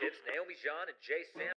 Tibbs, Naomi John, and Jay Sam.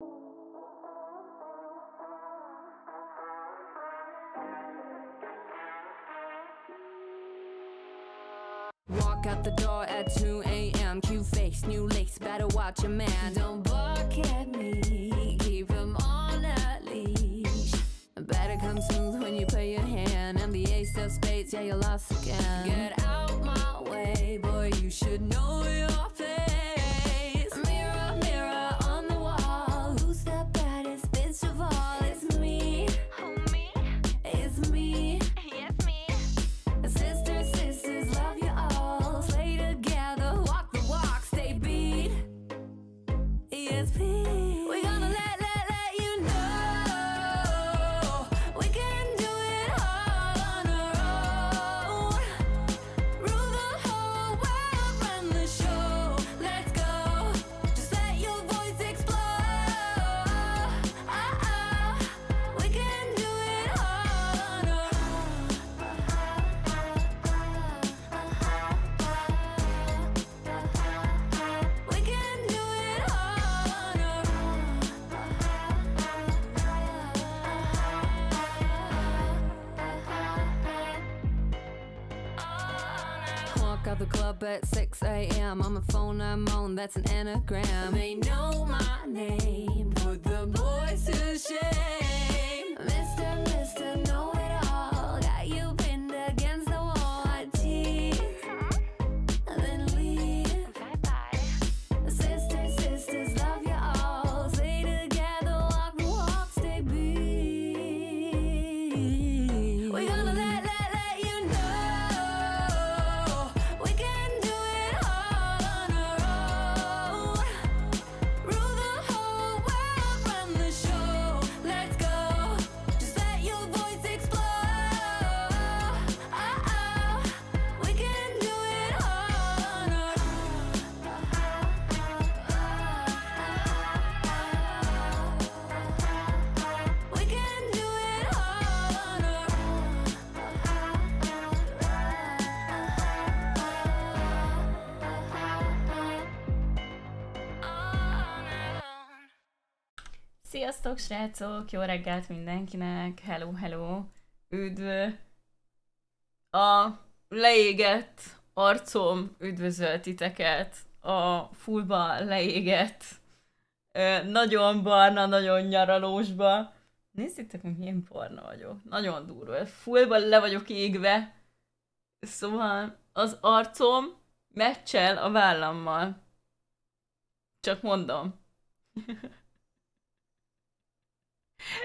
Walk out the door at 2 a.m. Cute face, new lace, better watch a man. Don't bark at me, keep him on a leash. Better come smooth when you play your hand. And the ace of spades, yeah, you lost again. Get out my way, boy, you should know your place. the club at 6 a.m. I'm a phone I'm on, that's an anagram. They know my name, put the boys to shame. Mr. Mr. Know It All, got you. srácok, jó reggelt mindenkinek, hello, hello, üdv! A leégett arcom üdvözöl titeket, a fullba leégett, nagyon barna, nagyon nyaralósba. Nézzétek meg, milyen barna vagyok. Nagyon durva. Fullba le vagyok égve. Szóval az arcom meccsel a vállammal. Csak mondom.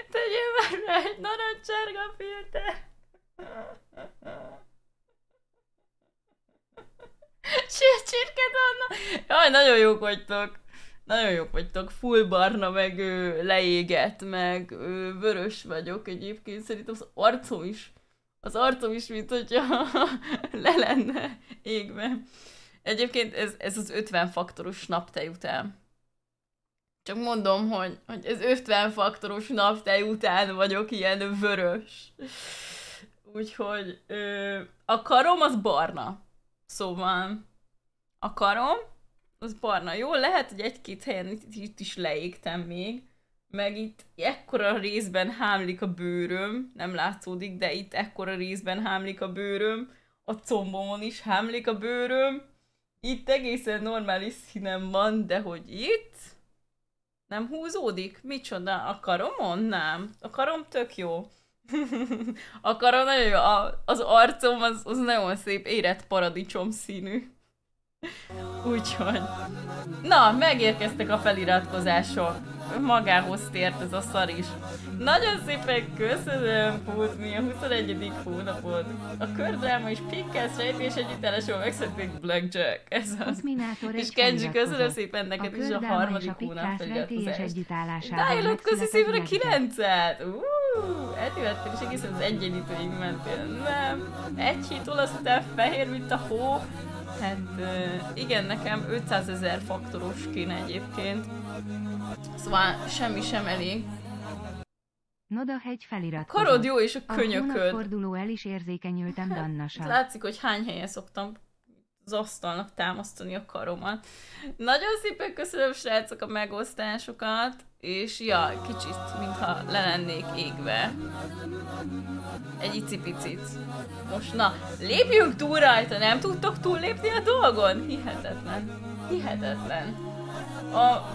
Tegyél már rá egy narancssárga filter! Sőt, csirked Anna! Jaj, nagyon jók vagytok! Nagyon jók vagytok, full barna, meg ő, leégett, meg ő, vörös vagyok egyébként, szerintem az arcom is, az arcom is, mint hogyha le lenne égve. Egyébként ez, ez az 50 faktoros naptej után. Csak mondom, hogy, hogy ez 50 faktoros naptej után vagyok ilyen vörös. Úgyhogy ö, a karom az barna. Szóval a karom az barna. Jó, lehet, hogy egy-két helyen itt, itt is leégtem még, meg itt ekkora részben hámlik a bőröm, nem látszódik, de itt ekkora részben hámlik a bőröm, a combomon is hámlik a bőröm, itt egészen normális színem van, de hogy itt nem húzódik? Micsoda? A karomon? Nem. A karom tök jó. a karom nagyon jó. A, az arcom az, az nagyon szép, érett paradicsom színű. Úgyhogy... Na, megérkeztek a feliratkozások. Magához tért ez a szar is. Nagyon szépen köszönöm, Pultmi, a 21. hónapod. A kördráma és egy rejtés jól megszedték Blackjack. Ez az. És Kenji, köszönöm szépen neked a is a harmadik hónap feliratkozást. Dájlott, köszi szépen a kilencet! Uh! eltévedtünk, és egészen az egyenlítőig mentél. Nem, egy hét olasz után fehér, mint a hó. Hát igen, nekem 500 ezer faktoros kéne egyébként. Szóval semmi sem elég. Noda hegy felirat. Karod jó, és a könyököd. A forduló el is érzékenyültem hát, dannasan. Hát látszik, hogy hány helyen szoktam az asztalnak támasztani a karomat. Nagyon szépen köszönöm, srácok, a megosztásokat és ja, kicsit, mintha le lennék égve. Egy icipicit. Most na, lépjünk túl rajta, nem tudtok túllépni a dolgon? Hihetetlen. Hihetetlen. A...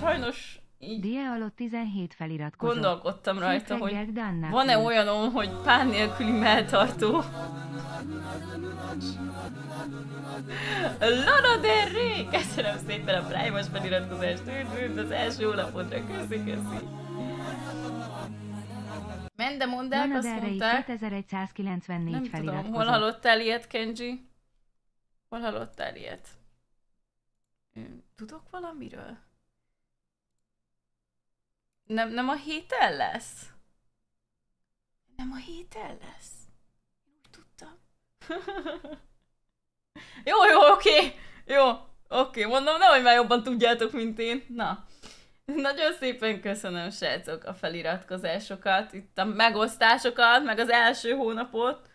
Sajnos így Die alatt 17 feliratkozó. Gondolkodtam rajta, hogy van-e olyanom, hogy pán nélküli melltartó? Lana Del Rey! Köszönöm szépen a Prime-os feliratkozást, üdv, az első hónapodra, köszi, köszi. Mende el, azt mondták. 2194 Nem tudom, hol hallottál ilyet, Kenji? Hol hallottál ilyet? Hm, tudok valamiről? Nem, nem a héten lesz? Nem a héten lesz? Úgy tudtam. jó, jó, oké. Okay. Jó, oké. Okay. Mondom, nehogy már jobban tudjátok, mint én. Na. Nagyon szépen köszönöm, srácok, a feliratkozásokat, itt a megosztásokat, meg az első hónapot.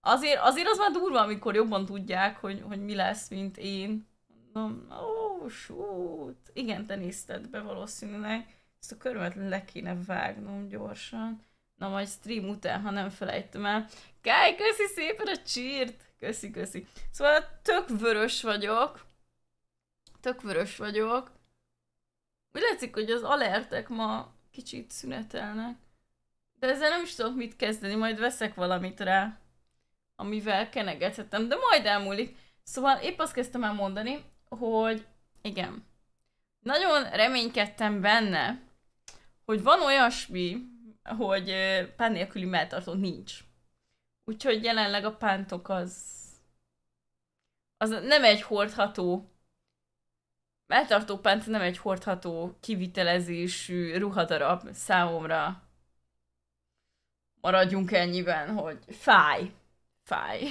Azért, azért az már durva, amikor jobban tudják, hogy, hogy mi lesz, mint én. Mondom, ó, oh, shoot. Igen, te nézted be valószínűleg. Ezt a körömet le kéne vágnom gyorsan. Na majd stream után, ha nem felejtem el. Kaj, köszi szépen a csírt! Köszi, köszi. Szóval tök vörös vagyok. Tök vörös vagyok. Úgy látszik, hogy az alertek ma kicsit szünetelnek. De ezzel nem is tudok mit kezdeni, majd veszek valamit rá, amivel kenegethetem, de majd elmúlik. Szóval épp azt kezdtem el mondani, hogy igen, nagyon reménykedtem benne, hogy van olyasmi, hogy pán nélküli melltartó nincs. Úgyhogy jelenleg a pántok az az nem egy hordható melltartó pánt nem egy hordható kivitelezésű ruhadarab számomra. Maradjunk ennyiben, hogy fáj. Fáj.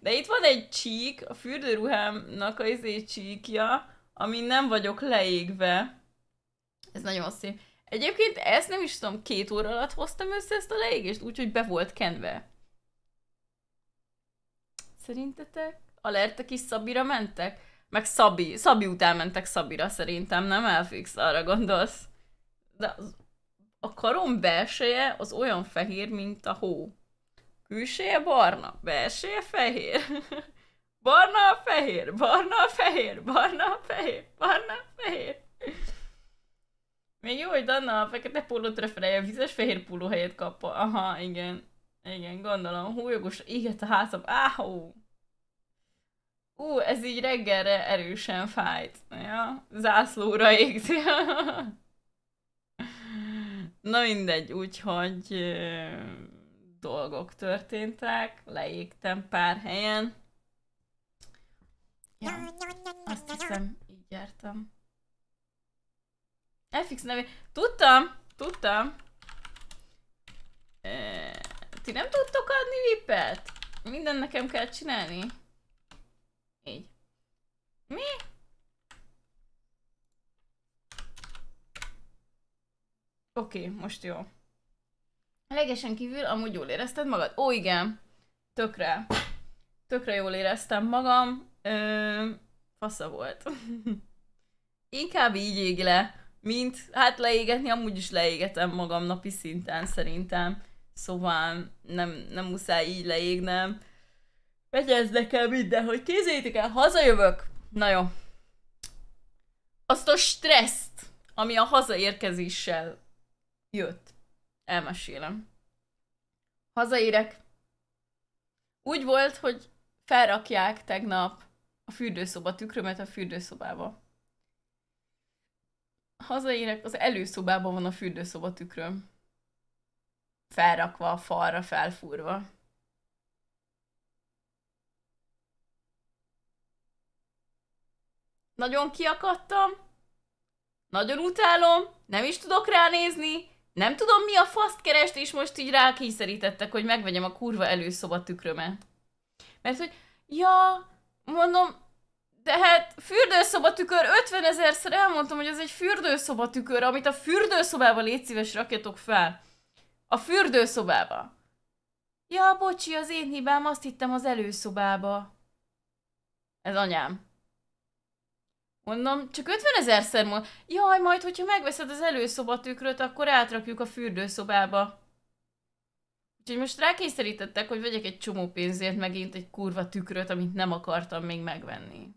De itt van egy csík, a fürdőruhámnak az izé csíkja, amin nem vagyok leégve ez nagyon szép. Egyébként ezt nem is tudom, két óra alatt hoztam össze ezt a leégést, úgyhogy be volt kenve. Szerintetek? Alertek is Szabira mentek? Meg Szabi. Szabi után mentek Szabira szerintem, nem elfix, arra gondolsz. De az, a karom belseje az olyan fehér, mint a hó. Külseje barna, belseje fehér. barna a fehér, barna a fehér, barna a fehér, barna a fehér. Még jó, hogy Danna a fekete pólót referálja, a vizes fehér póló helyet kapva. Aha, igen. Igen, gondolom. Hújogos éget a házam. Áhó! Ú, ez így reggelre erősen fájt. Ja, zászlóra égzi. Na mindegy, úgyhogy dolgok történtek, leégtem pár helyen. Ja, azt hiszem, így jártam. FX nevé. Tudtam, tudtam. Eee, ti nem tudtok adni vipet? Minden nekem kell csinálni. Így. Mi? Oké, okay, most jó. Legesen kívül amúgy jól érezted magad? Ó, igen. Tökre. Tökre jól éreztem magam. Ö, fasza volt. Inkább így ég le mint hát leégetni, amúgy is leégetem magam napi szinten szerintem, szóval nem, nem muszáj így leégnem. Vegyezz nekem minden, hogy kézzétek el, hazajövök. Na jó. Azt a stresszt, ami a hazaérkezéssel jött, elmesélem. Hazaérek. Úgy volt, hogy felrakják tegnap a fürdőszoba tükrömet a fürdőszobába hazaérek, az előszobában van a fürdőszoba tükröm. Felrakva a falra, felfúrva. Nagyon kiakadtam, nagyon utálom, nem is tudok ránézni, nem tudom mi a faszt kerest, és most így rákényszerítettek, hogy megvegyem a kurva előszoba tükrömet. Mert hogy, ja, mondom, tehát fürdőszobatükör, 50 ezerszer elmondtam, hogy ez egy fürdőszobatükör, amit a fürdőszobába légy szíves rakjatok fel. A fürdőszobába. Ja, bocsi, az én hibám, azt hittem az előszobába. Ez anyám. Mondom, csak 50 ezerszer mond. Jaj, majd, hogyha megveszed az előszobatükröt, akkor átrakjuk a fürdőszobába. Úgyhogy most rákényszerítettek, hogy vegyek egy csomó pénzért megint egy kurva tükröt, amit nem akartam még megvenni.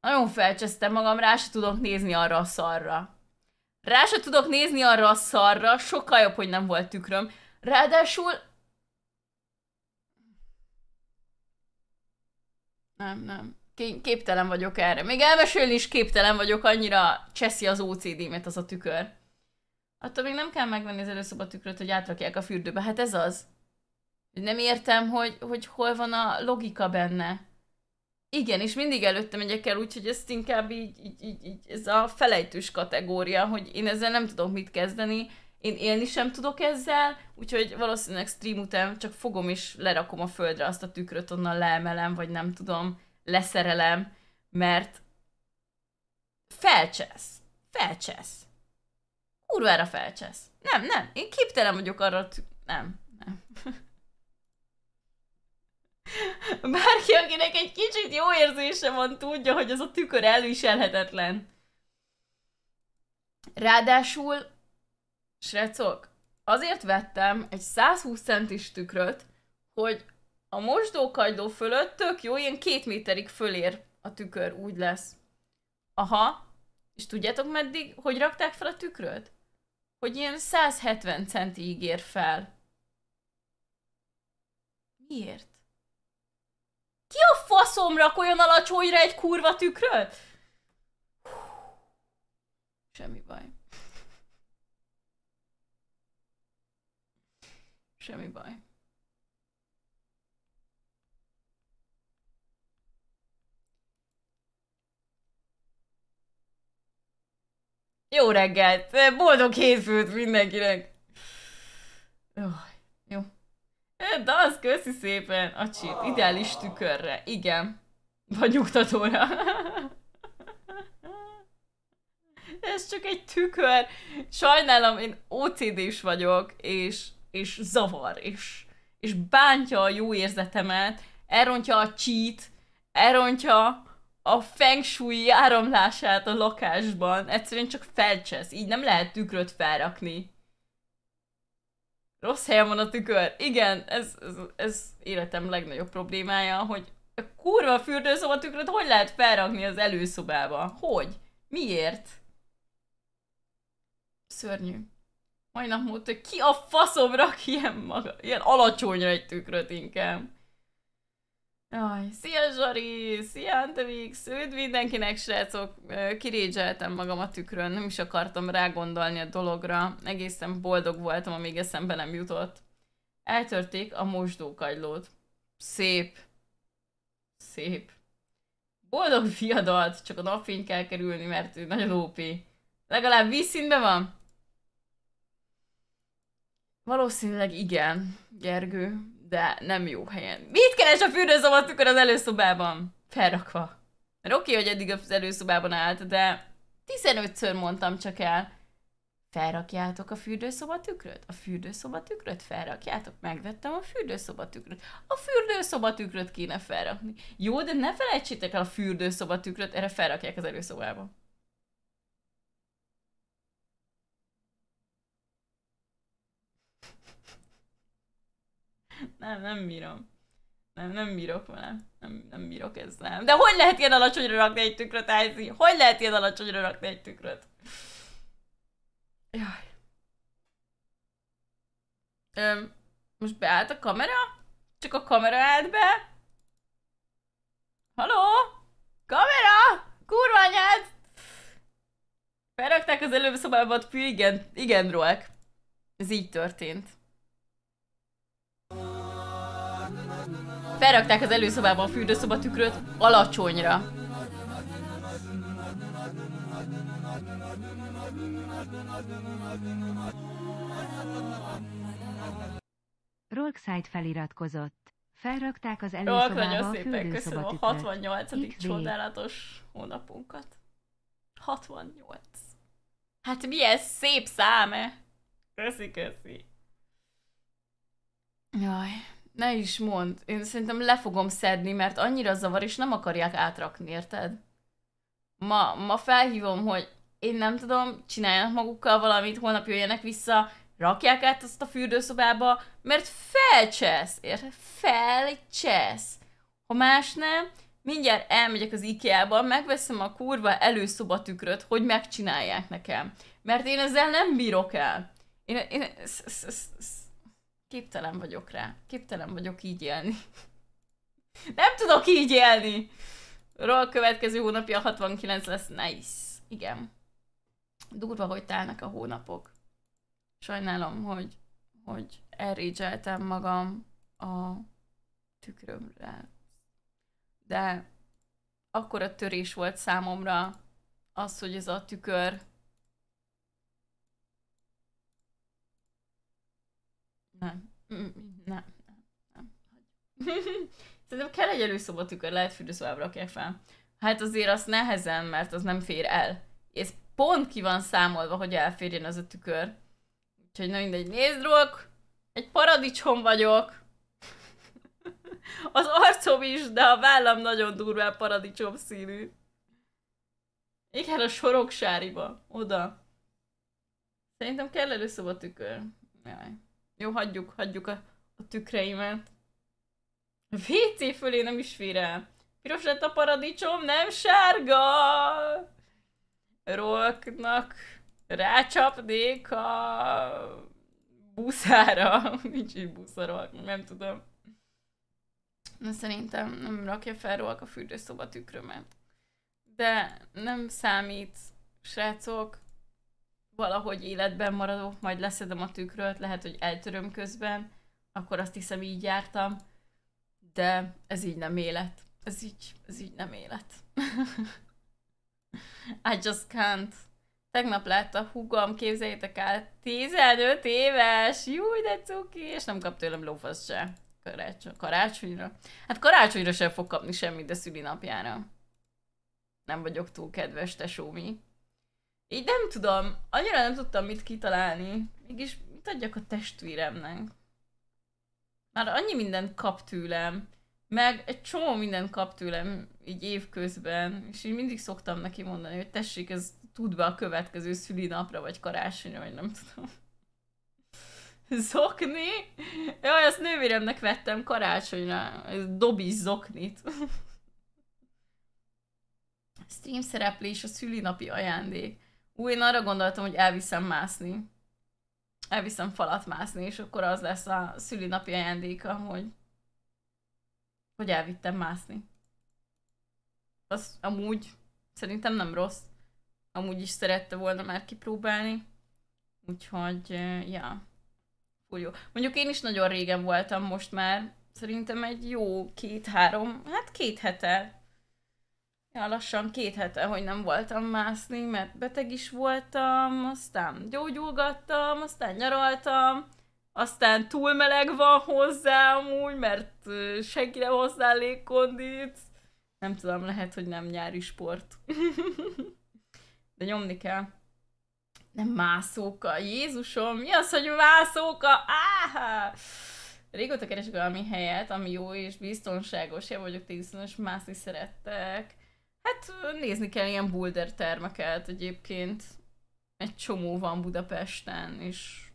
Nagyon felcsesztem magam, rá se tudok nézni arra a szarra. Rá se tudok nézni arra a szarra, sokkal jobb, hogy nem volt tükröm. Ráadásul... Nem, nem. Képtelen vagyok erre. Még elmesélni is képtelen vagyok, annyira cseszi az OCD-met az a tükör. Attól még nem kell megvenni az tükröt, hogy átrakják a fürdőbe. Hát ez az. Nem értem, hogy, hogy hol van a logika benne. Igen, és mindig előtte megyek el, úgyhogy ezt inkább így, így, így, így, ez a felejtős kategória, hogy én ezzel nem tudok mit kezdeni, én élni sem tudok ezzel, úgyhogy valószínűleg stream után csak fogom és lerakom a földre azt a tükröt, onnan leemelem, vagy nem tudom, leszerelem, mert felcsesz, felcsesz. Kurvára felcsesz. Nem, nem, én képtelen vagyok arra, t- nem, nem. Bárki, akinek egy kicsit jó érzése van, tudja, hogy ez a tükör elviselhetetlen. Ráadásul, srácok, azért vettem egy 120 centis tükröt, hogy a mosdókajdó fölött tök jó, ilyen két méterig fölér a tükör, úgy lesz. Aha, és tudjátok meddig, hogy rakták fel a tükröt? Hogy ilyen 170 centiig ér fel. Miért? Ki a faszom rak olyan alacsonyra egy kurva tükröt? Semmi baj. Semmi baj. Jó reggelt! Boldog hétfőt mindenkinek! Oh. De az, köszi szépen, acsit, ideális tükörre, igen. Vagy nyugtatóra. Ez csak egy tükör. Sajnálom, én OCD-s vagyok, és, és zavar, és, és bántja a jó érzetemet, elrontja a cheat, elrontja a feng shui áramlását a lakásban, egyszerűen csak felcsesz, így nem lehet tükröt felrakni rossz helyen van a tükör. Igen, ez, ez, ez életem legnagyobb problémája, hogy a kurva fürdőszoba tükröt hogy lehet felrakni az előszobába? Hogy? Miért? Szörnyű. Majdnem mondta, ki a faszom rak ilyen, maga, ilyen alacsonyra egy tükröt inkább. Aj, szia Zsari, szia Antevix, üdv mindenkinek, srácok, kirédzseltem magam a tükrön, nem is akartam rágondolni a dologra, egészen boldog voltam, amíg eszembe nem jutott. Eltörték a mosdókagylót. Szép. Szép. Boldog fiadalt, csak a napfény kell kerülni, mert ő nagyon ópi. Legalább vízszínben van? Valószínűleg igen, Gergő. De nem jó helyen. Mit keres a tükör az előszobában? Felrakva. Mert oké, okay, hogy eddig az előszobában állt, de 15-ször mondtam csak el. Felrakjátok a fürdőszoba tükröt? A fürdőszoba tükröt felrakjátok? Megvettem a fürdőszoba tükröt. A fürdőszoba tükröt kéne felrakni. Jó, de ne felejtsétek el a tükröt, erre felrakják az előszobába. nem, nem bírom. Nem, nem bírok vele. Nem, nem bírok ezzel. De hogy lehet ilyen alacsonyra rakni egy tükröt, Ájzi? Hogy lehet ilyen alacsonyra rakni egy tükröt? Jaj. Öm, most beállt a kamera? Csak a kamera állt be? Haló? Kamera? Kurva anyád! Felrakták az előbb szobába, igen, igen, Roek. Ez így történt. Felrakták az előszobában a fürdőszoba tükröt alacsonyra. Rolkside feliratkozott. Felrakták az előszobában, Rolk, nagyon szépen köszönöm a 68. Itt csodálatos hónapunkat. 68. Hát milyen szép száme! Eh? Köszi, köszi. Jaj, ne is mond. Én szerintem le fogom szedni, mert annyira zavar, és nem akarják átrakni, érted? Ma, ma felhívom, hogy én nem tudom, csináljanak magukkal valamit, holnap jöjjenek vissza, rakják át azt a fürdőszobába, mert felcsesz, érted? Felcsesz. Ha más nem, mindjárt elmegyek az IKEA-ba, megveszem a kurva előszobatükröt, hogy megcsinálják nekem. Mert én ezzel nem bírok el. Én, én, sz, sz, sz, Képtelen vagyok rá. Képtelen vagyok így élni. Nem tudok így élni! Ról következő hónapja 69 lesz. Nice. Igen. Durva, hogy telnek a hónapok. Sajnálom, hogy, hogy elrédzseltem magam a tükrömre. De akkor a törés volt számomra az, hogy ez a tükör Nem. Nem. Nem. nem. Szerintem kell egy tükör, lehet fürdőszobába rakják fel. Hát azért azt nehezen, mert az nem fér el. és pont ki van számolva, hogy elférjen az a tükör. Úgyhogy na mindegy, nézd rók! egy paradicsom vagyok. Az arcom is, de a vállam nagyon durván paradicsom színű. Igen, a soroksáriba. Oda. Szerintem kell tükör. Jaj. Jó, hagyjuk, hagyjuk a, a tükreimet. A WC fölé nem is fér el. Piros lett a paradicsom, nem sárga! Róknak, rácsapnék a buszára. Nincs így buszarol, nem tudom. Na szerintem nem rakja fel Rolk a fürdőszoba tükrömet. De nem számít, srácok valahogy életben maradok, majd leszedem a tükröt, lehet, hogy eltöröm közben, akkor azt hiszem így jártam, de ez így nem élet. Ez így, ez így nem élet. I just can't. Tegnap látta húgom, képzeljétek el, 15 éves, júj de cuki, és nem kap tőlem lófasz se. Karácsony, karácsonyra. Hát karácsonyra sem fog kapni semmit, de szülinapjára. Nem vagyok túl kedves, tesómi. Így nem tudom, annyira nem tudtam mit kitalálni. Mégis mit adjak a testvéremnek? Már annyi mindent kap tőlem, meg egy csomó mindent kap tőlem így évközben, és én mindig szoktam neki mondani, hogy tessék, ez tud be a következő szülinapra, vagy karácsonyra, vagy nem tudom. Zokni? Jaj, ezt nővéremnek vettem karácsonyra. Ez dobi zoknit. Stream szereplés a szülinapi ajándék. Új, én arra gondoltam, hogy elviszem mászni. Elviszem falat mászni, és akkor az lesz a szülinapi ajándéka, hogy, hogy elvittem mászni. Az amúgy szerintem nem rossz. Amúgy is szerette volna már kipróbálni. Úgyhogy, ja. Úgy jó. Mondjuk én is nagyon régen voltam most már. Szerintem egy jó két-három, hát két hete Ja, lassan két hete, hogy nem voltam mászni, mert beteg is voltam, aztán gyógyulgattam, aztán nyaraltam, aztán túl meleg van hozzám úgy, mert senki nem hozzá légkondít. Nem tudom, lehet, hogy nem nyári sport. De nyomni kell. Nem mászóka. Jézusom, mi az, hogy mászóka? Áhá! Régóta keresek valami helyet, ami jó és biztonságos. Én vagyok tényleg, mászni szerettek Hát nézni kell ilyen boulder termeket egyébként. Egy csomó van Budapesten, és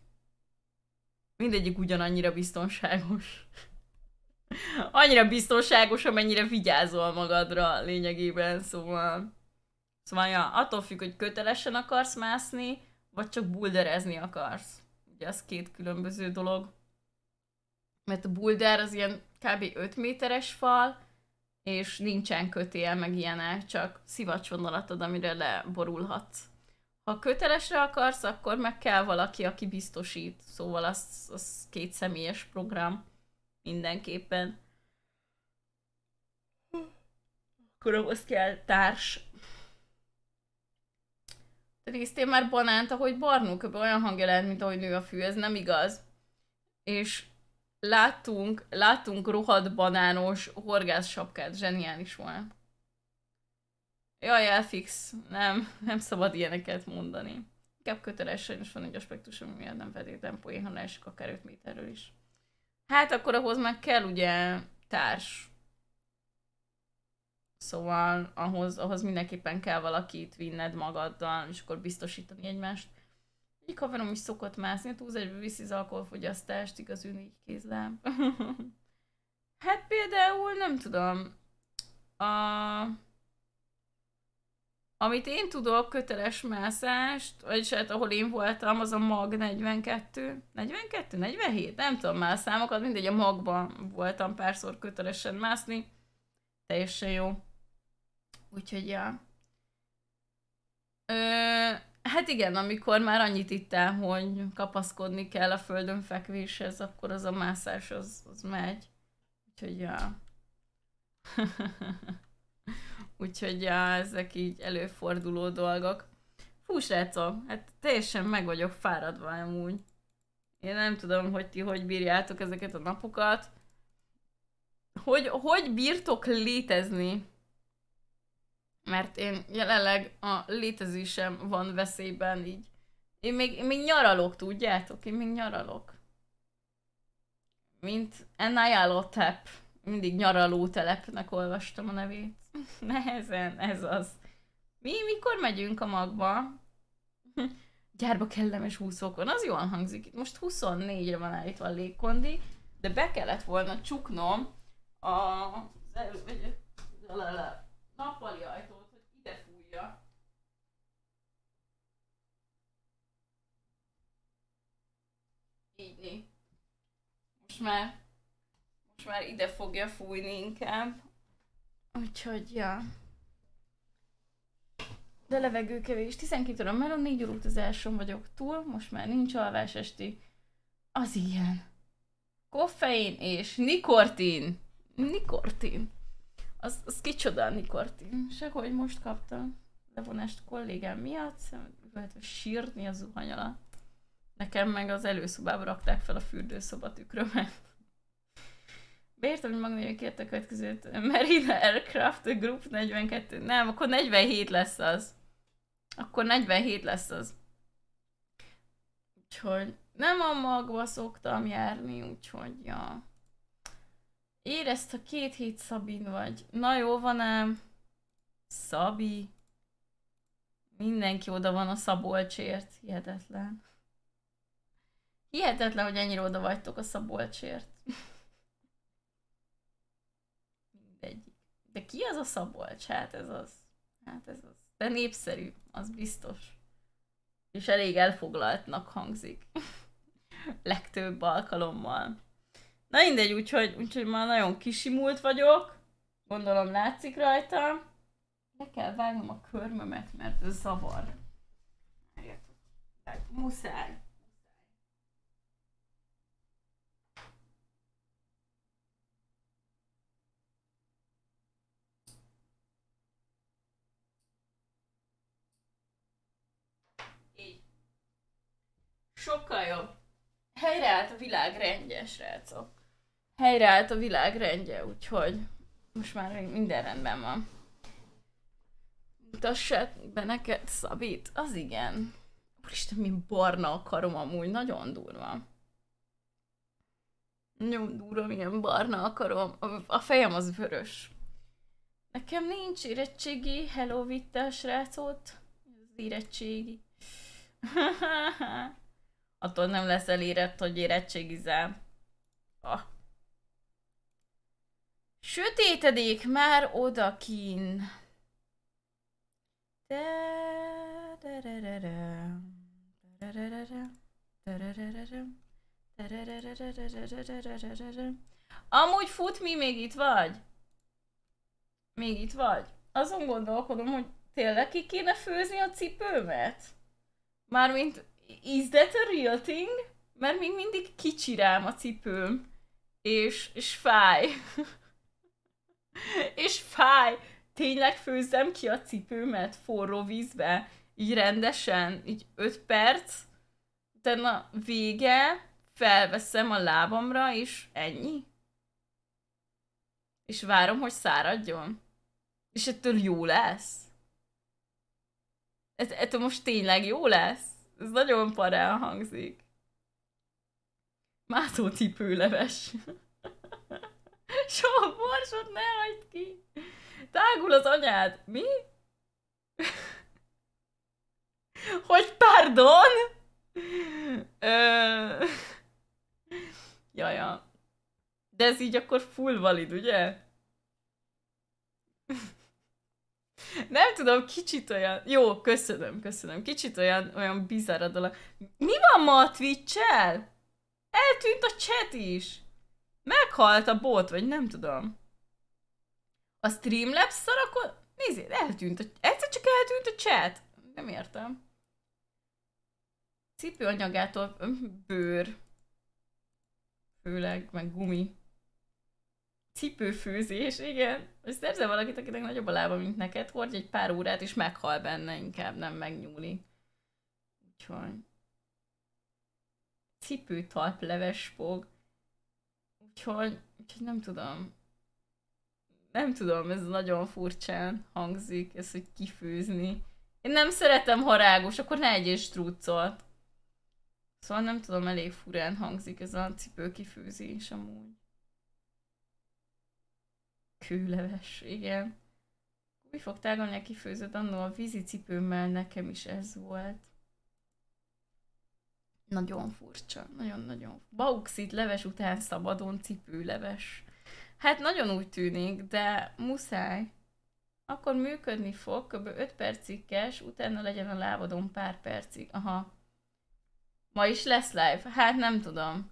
mindegyik ugyanannyira biztonságos. Annyira biztonságos, amennyire vigyázol magadra lényegében, szóval... Szóval ja, attól függ, hogy kötelesen akarsz mászni, vagy csak bulderezni akarsz. Ugye az két különböző dolog. Mert a bulder az ilyen kb. 5 méteres fal, és nincsen kötél, meg ilyenek, csak szivacsvonalatod, amire leborulhatsz. Ha kötelesre akarsz, akkor meg kell valaki, aki biztosít. Szóval az, az két személyes program mindenképpen. Akkor ahhoz kell társ. Résztél már banánt, ahogy barnul, olyan hangja lehet, mint ahogy nő a fű, ez nem igaz. És láttunk, láttunk rohadt banános horgász sapkát, zseniális volt. Jaj, elfix, nem, nem szabad ilyeneket mondani. Inkább köteles, sajnos van egy aspektus, ami miatt nem feltétlen poén, ha leesik akár 5 méterről is. Hát akkor ahhoz meg kell ugye társ. Szóval ahhoz, ahhoz mindenképpen kell valakit vinned magaddal, és akkor biztosítani egymást. Egy haverom is szokott mászni, a túlzásba viszi az alkoholfogyasztást, igaz így kézláb. hát például, nem tudom, a... Amit én tudok, köteles mászást, vagyis hát ahol én voltam, az a MAG 42, 42, 47, nem tudom már számokat, mindegy, a magban voltam párszor kötelesen mászni, teljesen jó. Úgyhogy, ja. Ö, Hát igen, amikor már annyit ittem, hogy kapaszkodni kell a földön fekvéshez, akkor az a mászás az, az megy. Úgyhogy ja. Úgyhogy ja, ezek így előforduló dolgok. Fú, srácok, hát teljesen meg vagyok fáradva amúgy. Én nem tudom, hogy ti hogy bírjátok ezeket a napokat. Hogy, hogy bírtok létezni? mert én jelenleg a létezésem van veszélyben így. Én még, én még nyaralok, tudjátok? Én még nyaralok. Mint Ennájálótep. Mindig nyaraló telepnek olvastam a nevét. Nehezen, ez az. Mi mikor megyünk a magba? Gyárba kellemes fokon, az jól hangzik. Itt most 24-re van állítva a légkondi, de be kellett volna csuknom a nappali ajtót. így, Most már, most már ide fogja fújni inkább. Úgyhogy, ja. De levegő kevés. 12 óra a 4 óra utazáson vagyok túl, most már nincs alvás esti. Az ilyen. Koffein és nikortin. Nikortin. Az, az kicsoda a nikortin. Sehogy most kaptam levonást kollégám miatt, lehet sírni az zuhany alatt. Nekem meg az előszobába rakták fel a fürdőszoba tükrömet. Beírtam, hogy Magnója kért a következőt. Marine Aircraft Group 42. Nem, akkor 47 lesz az. Akkor 47 lesz az. Úgyhogy nem a magva szoktam járni, úgyhogy ja. Érezt, ha két hét Szabin vagy. Na jó van ám. Szabi. Mindenki oda van a Szabolcsért. Hihetetlen. Hihetetlen, hogy ennyire oda vagytok a Szabolcsért. Mindegy. De ki az a Szabolcs? Hát ez az. Hát ez az. De népszerű, az biztos. És elég elfoglaltnak hangzik. Legtöbb alkalommal. Na mindegy, úgyhogy, úgyhogy már nagyon kisimult vagyok. Gondolom látszik rajta. Le kell vágnom a körmömet, mert ez zavar. Muszáj. Sokkal jobb. Helyreállt a világ rendje, srácok. Helyreállt a világ rendje, úgyhogy most már minden rendben van. Mutassát be neked Szabit? Az igen. Úristen, mi barna a amúgy, nagyon durva. Nagyon durva, milyen barna akarom. A fejem az vörös. Nekem nincs érettségi, hello vitte srácot. Az érettségi. attól nem lesz elérett, hogy érettségizel. Ah. Sötétedék már odakin. Amúgy fut, mi még itt vagy? Még itt vagy? Azon gondolkodom, hogy tényleg ki kéne főzni a cipőmet? Mármint is that a real thing? Mert még mindig kicsi rám a cipőm. És, és fáj. és fáj. Tényleg főzzem ki a cipőmet forró vízbe. Így rendesen, így 5 perc, utána vége, felveszem a lábamra, és ennyi. És várom, hogy száradjon. És ettől jó lesz. ettől most tényleg jó lesz. Ez nagyon parán hangzik. Mátó tipőleves. Soha borsot ne hagyd ki! Tágul az anyád! Mi? Hogy pardon? Ö... Jaja. De ez így akkor full valid, ugye? Nem tudom, kicsit olyan... Jó, köszönöm, köszönöm. Kicsit olyan, olyan bizarr a dolog. Mi van ma a twitch -el? Eltűnt a chat is. Meghalt a bot, vagy nem tudom. A Streamlabs akkor Nézzél, eltűnt a... Egyszer csak eltűnt a chat. Nem értem. Cipőanyagától bőr. Főleg, meg gumi cipőfőzés, igen. Most szerzel valakit, akinek nagyobb a lába, mint neked, hordj egy pár órát, és meghal benne, inkább nem megnyúlik. Úgyhogy... Cipőtalp fog. Úgyhogy, úgyhogy nem tudom. Nem tudom, ez nagyon furcsán hangzik, ez, hogy kifőzni. Én nem szeretem harágos, akkor ne egy struccot. Szóval nem tudom, elég furán hangzik ez a cipőkifőzés amúgy. Kőleves, igen. Úgy fog tárolni a kifőzött annó a vízi cipőmmel, nekem is ez volt. Nagyon furcsa, nagyon-nagyon. Bauxit leves után szabadon cipőleves. Hát nagyon úgy tűnik, de muszáj. Akkor működni fog, kb. 5 percig kes, utána legyen a lábadon pár percig. Aha. Ma is lesz live? Hát nem tudom.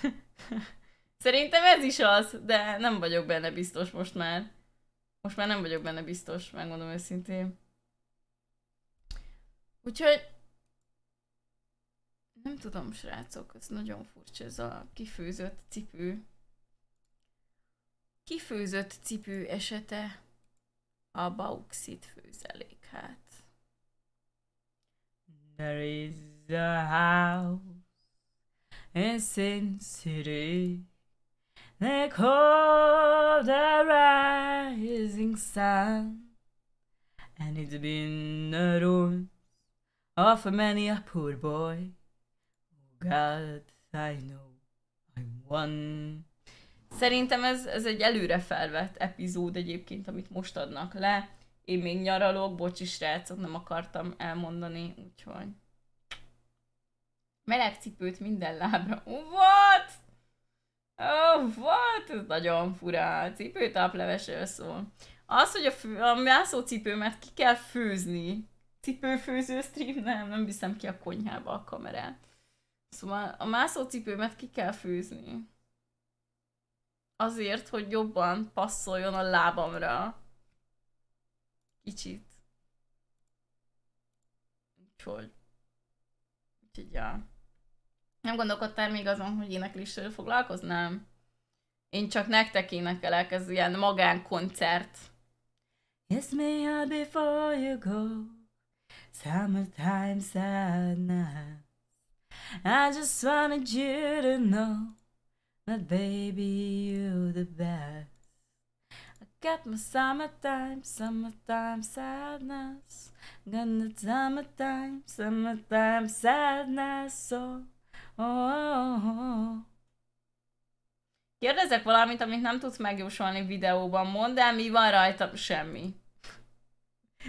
Szerintem ez is az, de nem vagyok benne biztos most már. Most már nem vagyok benne biztos, megmondom őszintén. Úgyhogy nem tudom, srácok, ez nagyon furcsa, ez a kifőzött cipő. Kifőzött cipő esete a bauxit főzelék, hát. There is a house in Sin City They call the rising sun And it's been the ruin of many a poor boy Oh God, I know I'm one Szerintem ez, ez egy előre felvett epizód egyébként, amit most adnak le. Én még nyaralok, bocsi srácok, nem akartam elmondani, úgyhogy... Meleg cipőt minden lábra. What? Oh, what? ez nagyon fura. Cipőtáplevesről szól. Az, hogy a, fő, a mászó cipőmet ki kell főzni. Cipőfőző stream? Nem, nem viszem ki a konyhába a kamerát. Szóval a mászó cipőmet ki kell főzni. Azért, hogy jobban passzoljon a lábamra. Kicsit. Úgyhogy. Úgyhogy, ja. Nem gondolkodtál még azon, hogy éneklésről foglalkoznám? Én csak nektek énekelek, ez ilyen magánkoncert. Kiss me out before you go Summertime sadness I just wanted you to know That baby you the best I got my summertime, summertime sadness Got the summertime, summertime sadness so Oh. Kérdezek valamit, amit nem tudsz megjósolni videóban, mondd el, mi van rajta? Semmi.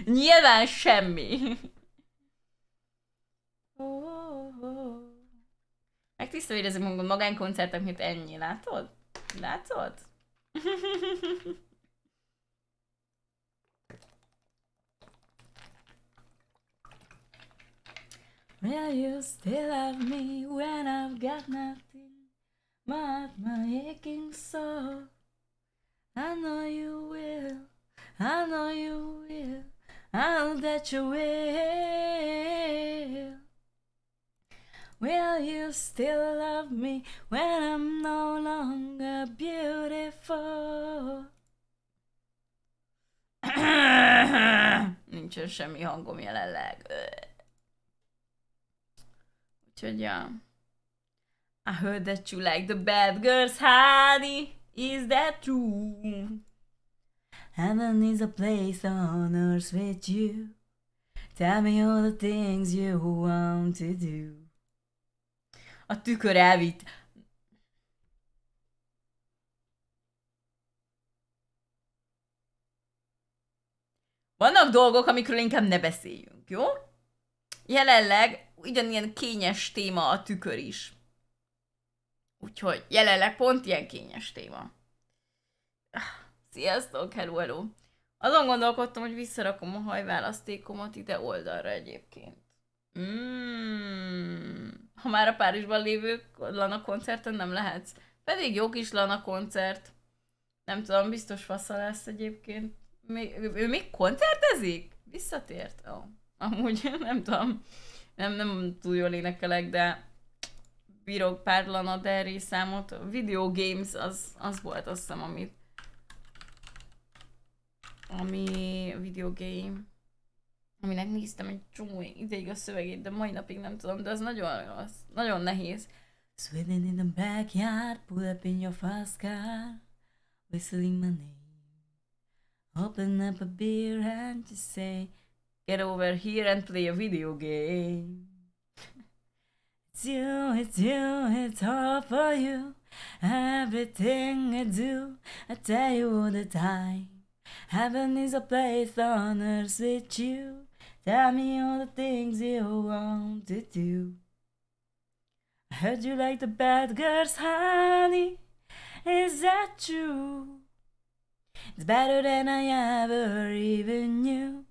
Nyilván semmi. Megtisztva érezni magam magánkoncertek, mint ennyi, látod? Látod? Will you still love me when I've got nothing but my aching soul? I know you will, I know you will, I know that you will. Will you still love me when I'm no longer beautiful? Nincsen semmi hangom jelenleg. Úgyhogy, ja. I heard that you like the bad girls, honey. Is that true? Heaven is a place on earth with you. Tell me all the things you want to do. A tükör elvitt. Vannak dolgok, amikről inkább ne beszéljünk, jó? Jelenleg ugyanilyen kényes téma a tükör is. Úgyhogy jelenleg pont ilyen kényes téma. Sziasztok, hello, hello. Azon gondolkodtam, hogy visszarakom a hajválasztékomat ide oldalra egyébként. Mm. Ha már a Párizsban lévő Lana koncerten nem lehetsz. Pedig jó kis Lana koncert. Nem tudom, biztos fasza lesz egyébként. Még, ő még koncertezik? Visszatért? Ó, oh. amúgy nem tudom nem, nem túl jól énekelek, de bírok pár Lana Derry számot. Video Games az, az volt azt hiszem, amit ami video game, aminek néztem egy csomó ideig a szövegét, de mai napig nem tudom, de az nagyon az nagyon nehéz. Swimming in the backyard, pull up in your fast car, whistling my name. Open up a beer and just say, Get over here and play a video game. it's you, it's you, it's all for you. Everything I do, I tell you all the time. Heaven is a place on earth with you. Tell me all the things you want to do. I heard you like the bad girls, honey. Is that true? It's better than I ever even knew.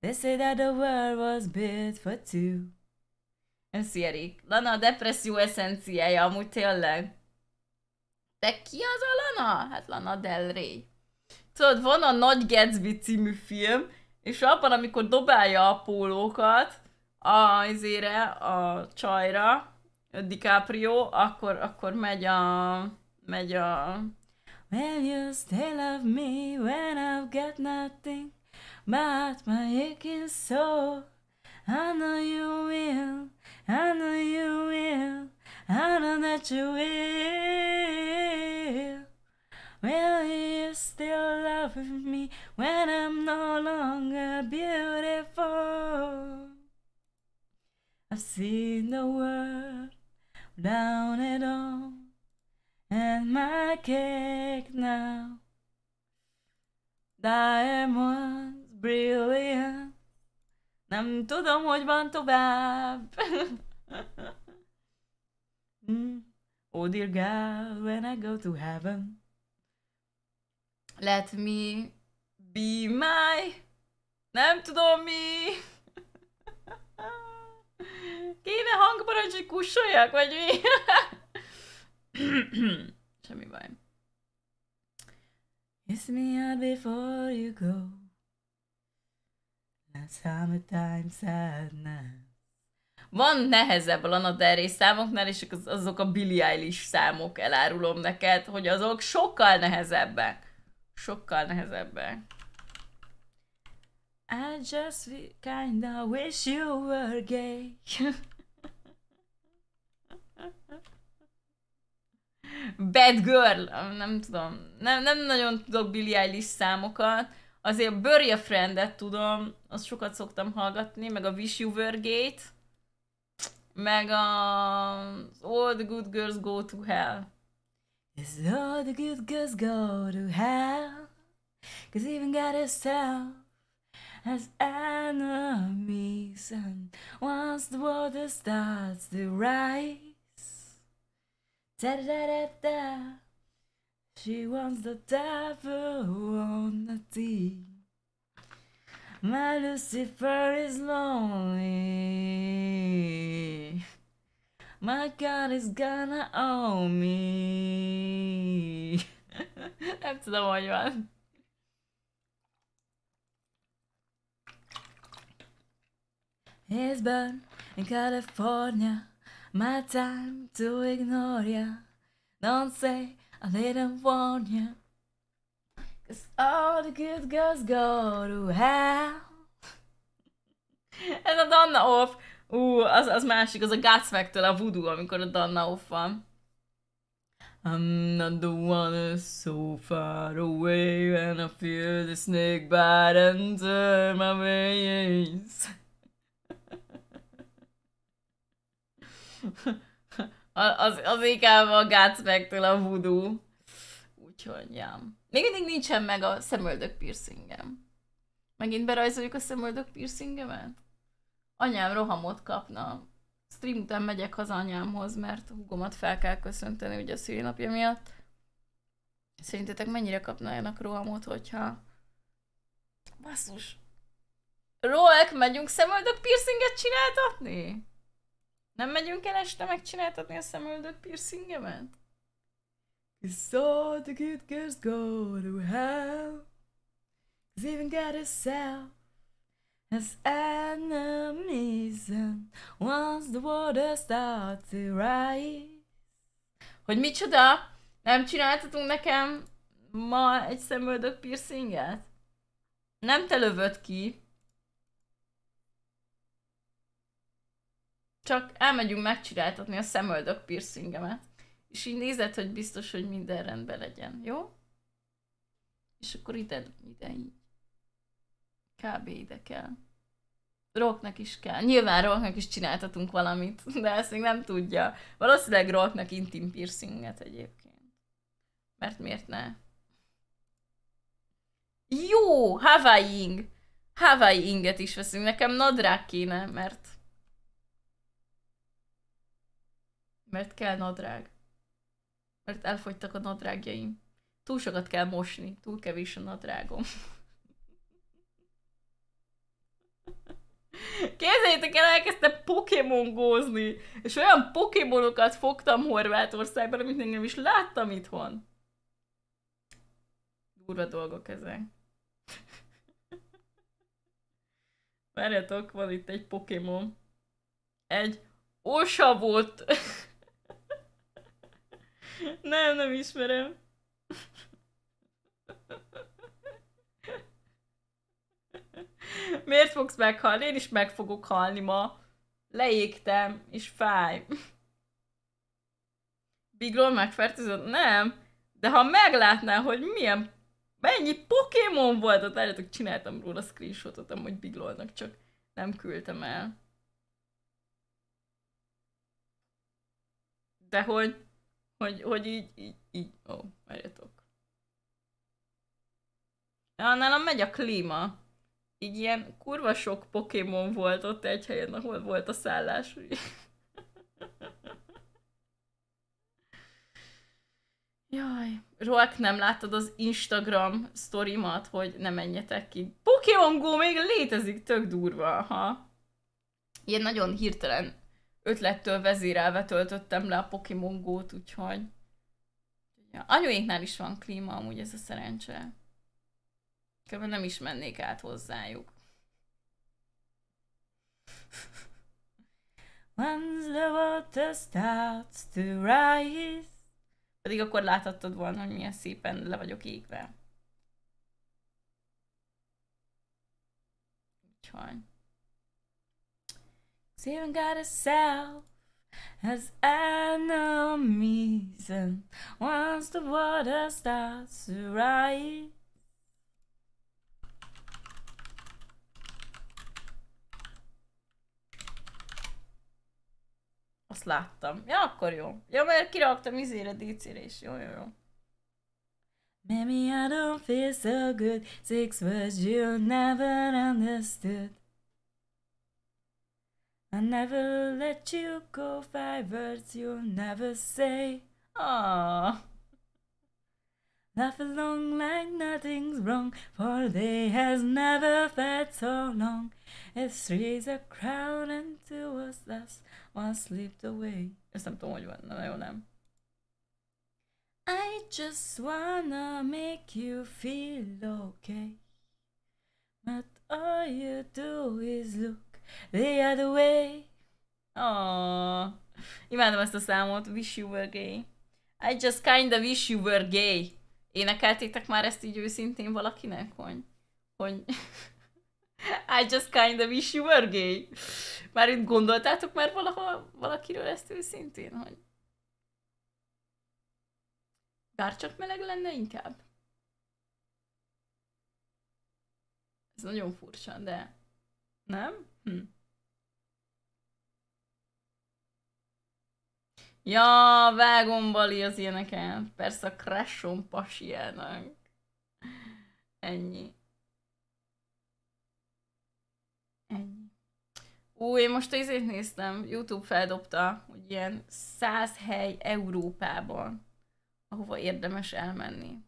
They say that the world was built for two. Köszi, Erik. Lana a depresszió eszenciája, amúgy tényleg. De ki az a Lana? Hát Lana Del Rey. Tudod, van a Nagy Gatsby című film, és abban, amikor dobálja a pólókat a, izére, a csajra, a DiCaprio, akkor, akkor megy a... megy a... Will you still love me when I've got nothing. but my aching soul. I know you will, I know you will, I know that you will. Will you still love me when I'm no longer beautiful? I've seen the world down it all, and my cake now. Diamond. brilliant. Nem tudom, hogy van tovább. mm. Oh dear God, when I go to heaven, let me be my... Nem tudom mi... Kéne hangparancs, hogy kussoljak, vagy mi? Semmi baj. Kiss me out before you go. Summertime sadness. Van nehezebb a Lana Del Rey számoknál, és az, azok a Billie Eilish számok, elárulom neked, hogy azok sokkal nehezebbek. Sokkal nehezebbek. I just kinda wish you were gay. Bad girl, nem tudom, nem, nem nagyon tudok Billie Eilish számokat, Azért a Bury a Friendet tudom, azt sokat szoktam hallgatni, meg a Wish You Were Gate, meg a All the Good Girls Go to Hell. It's all the good girls go to hell, cause even God herself as enemies, and once the water starts to rise, da da da da da. She wants the devil on the team. My Lucifer is lonely. My God is gonna own me. That's the one you want. It's bad in California. My time to ignore ya. Don't say I didn't want you. Cause all the good girls go to hell. Ez a Donna Off. Ú, az, az másik, az a Gatsmag-től a voodoo, amikor a Donna Off van. I'm not the one who's so far away when I feel the snake bite under my veins. Az, az inkább a Gácmektől a vudú. Úgyhogy, ja. Még mindig nincsen meg a szemöldök piercingem. Megint berajzoljuk a szemöldök piercingemet? Anyám rohamot kapna. Stream után megyek haza anyámhoz, mert hugomat fel kell köszönteni ugye a szülinapja miatt. Szerintetek mennyire kapnának rohamot, hogyha... Basszus. Roek, megyünk szemöldök piercinget csináltatni? Nem megyünk el este megcsináltatni a szemöldök piercingemet? Cause all the good girls go to hell Cause even got a cell As enemies and once the water starts to rise Hogy micsoda? Nem csináltatunk nekem ma egy szemöldök piercinget? Nem te lövöd ki. csak elmegyünk megcsináltatni a szemöldök piercingemet. És így nézed, hogy biztos, hogy minden rendben legyen, jó? És akkor ide, ide így. Kb. ide kell. Rocknak is kell. Nyilván Rocknak is csináltatunk valamit, de ezt még nem tudja. Valószínűleg Rocknak intim piercinget egyébként. Mert miért ne? Jó! Hawaii ing! Hawaii inget is veszünk. Nekem nadrág kéne, mert Mert kell nadrág. Mert elfogytak a nadrágjaim. Túl sokat kell mosni, túl kevés a nadrágom. Képzeljétek el, elkezdtem Pokémon gózni, és olyan Pokémonokat fogtam Horvátországban, amit engem is láttam itthon. Durva dolgok ezek. Várjatok, van itt egy Pokémon. Egy osa volt. Nem, nem ismerem. Miért fogsz meghalni? Én is meg fogok halni ma. Leégtem, és fáj. Biglon megfertőzött? Nem. De ha meglátná, hogy milyen, mennyi Pokémon volt ott, álljátok, csináltam róla screenshotot, amúgy Biglónak csak nem küldtem el. De hogy hogy, hogy így, így, így, ó, várjatok. Ja, nálam megy a klíma. Így ilyen kurva sok Pokémon volt ott egy helyen, ahol volt a szállás. Jaj, Roak, nem láttad az Instagram sztorimat, hogy ne menjetek ki. Pokémon Go még létezik, tök durva, ha. Ilyen nagyon hirtelen ötlettől vezérelve töltöttem le a Pokémon Go-t, úgyhogy... Ja, anyuéknál is van klíma, amúgy ez a szerencse. Kb. nem is mennék át hozzájuk. Once the water starts to rise pedig akkor láthattad volna, hogy milyen szépen le vagyok égve. Úgyhogy even got herself as enemies, and once the water starts to rise. Azt láttam. Ja, akkor jó. Ja, mert kiraktam izére dicére is. Jó, jó, jó. Maybe I don't feel so good. Six words you never understood. I never let you go, five words you'll never say. Aww. Laugh along like nothing's wrong, for they has never felt so long. If three's a crowd and two was less. one slipped away. Ezt nem tudom, hogy van, na jó nem. I just wanna make you feel okay. But all you do is look The other way. Aww. Imádom ezt a számot. Wish you were gay. I just kinda wish you were gay. Énekeltétek már ezt így őszintén valakinek, hogy? Hogy... I just kinda wish you were gay. Már itt gondoltátok már valaha valakiről ezt őszintén, hogy... Bár csak meleg lenne inkább. Ez nagyon furcsa, de... Nem? Mm. Ja, vágom Bali az ilyeneken. Persze a crashon pasiának. Ennyi. Ennyi. Ú, én most izét néztem, YouTube feldobta, hogy ilyen 100 hely Európában, ahova érdemes elmenni.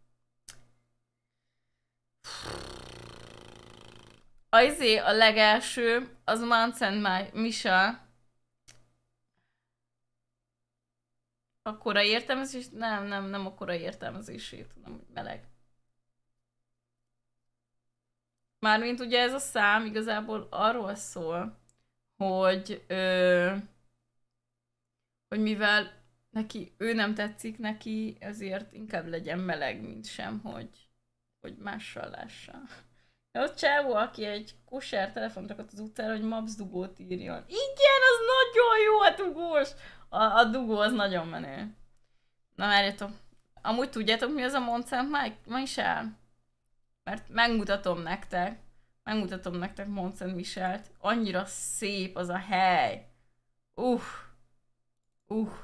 Azé a legelső, az Mount Saint Misha. A korai értelmezés? Nem, nem, nem a korai értelmezését, tudom, hogy meleg. Mármint ugye ez a szám igazából arról szól, hogy ö, hogy mivel neki, ő nem tetszik neki, ezért inkább legyen meleg, mint sem, hogy, hogy mással lássa. Az csávó, aki egy kosár telefont rakott az utcára, hogy Maps dugót írjon. Igen, az nagyon jó a dugós! A, a dugó az nagyon menő. Na várjatok. Amúgy tudjátok mi az a is el. Mert megmutatom nektek. Megmutatom nektek Monszent Michelt. Annyira szép az a hely. Uff. Uh, Uff. Uh.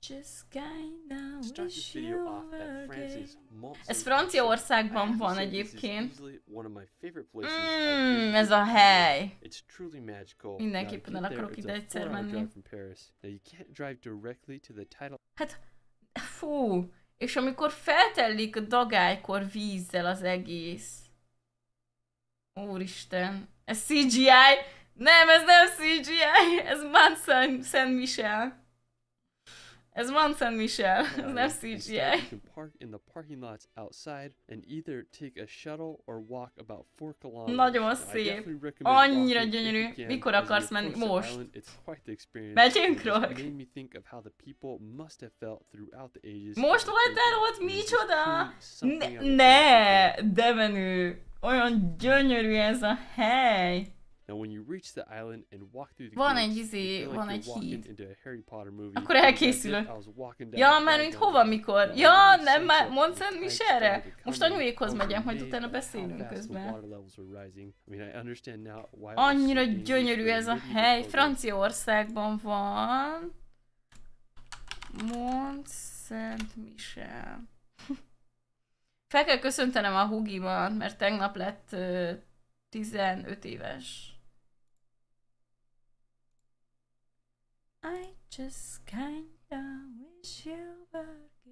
Just kinda wish you were Ez Franciaországban van egyébként. Mmm, ez a hely. Mindenképpen el akarok ide egyszer menni. Hát, fú, és amikor feltellik a dagálykor vízzel az egész. Úristen, ez CGI? Nem, ez nem CGI, ez Mount Saint-Michel. Ez van San Michel, ez nem CGI. You can park in the parking lots outside and either take a shuttle or walk about four kilometers. Nagyon szép. Annyira gyönyörű. Mikor akarsz menni? Most. Megyünk ages. Most el ott? Micsoda? Ne, ne, de menő. Olyan gyönyörű ez a hely. Van egy izé, van egy híd. Akkor elkészülök. Ja, már mint hova, mikor? Ja, nem, már Mont Saint erre? Most anyuékhoz megyek, majd utána beszélünk közben. Annyira gyönyörű ez a hely. Franciaországban van. Mont Saint Michel. Fel kell köszöntenem a hugimat, mert tegnap lett 15 éves. I just kinda wish you were here.